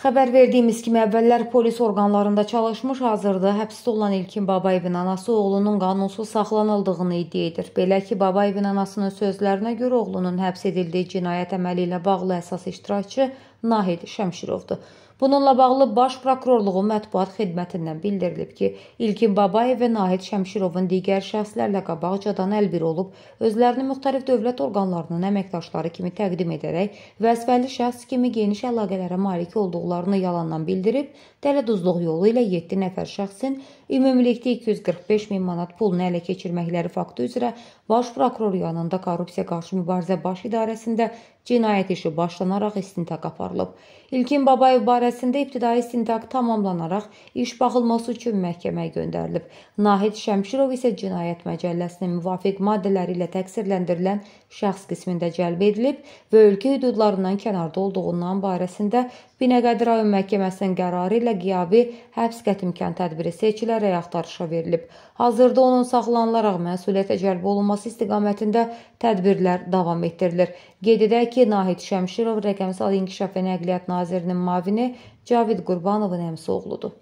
Xəbər verdiyimiz kimi əvvəllər polis orqanlarında çalışmış, hazırda həbsdə olan İlkin Babayevin anası oğlunun qanunsuz saxlanıldığını iddia edir. Belə ki, Babayevin anasının sözlərinə görə oğlunun həbs edildiyi cinayət əməli ilə bağlı əsas iştirakçı Nahid Şəmşirovdur. Bununla bağlı Baş Prokurorluğu mətbuat xidmətindən bildirilib ki, İlkin Babayev və Nahid Şəmşirovun digər şəxslərlə qabaqcadan əlbir olub, özlərini müxtəlif dövlət orqanlarının əməkdaşları kimi təqdim edərək vəzifəli şəxs kimi geniş əlaqələrə malik olduqlarını olduqlarını yalandan bildirib, dələduzluq yolu ilə 7 nəfər şəxsin ümumilikdə 245 min manat pulunu ələ keçirməkləri faktı üzrə Baş prokuror yanında Korrupsiya Qarşı Mübarizə Baş İdarəsində cinayət işi başlanaraq istintaq aparılıb. İlkin Babayev barəsində ibtidai istintaq tamamlanaraq iş baxılması üçün məhkəməyə göndərilib. Nahid Şəmşirov isə cinayət məcəlləsinin müvafiq maddələri ilə təqsirləndirilən şəxs qismində cəlb edilib və ölkə hüdudlarından kənarda olduğundan barəsində Binəqədi Federal Məhkəməsinin qərarı ilə qiyabi həbs qət imkan tədbiri seçilərək axtarışa verilib. Hazırda onun saxlanılaraq məsuliyyətə cəlb olunması istiqamətində tədbirlər davam etdirilir. Qeyd edək ki, Nahid Şəmşirov rəqəmsal inkişaf və nəqliyyat nazirinin müavini Cavid Qurbanovun əmsi oğludur.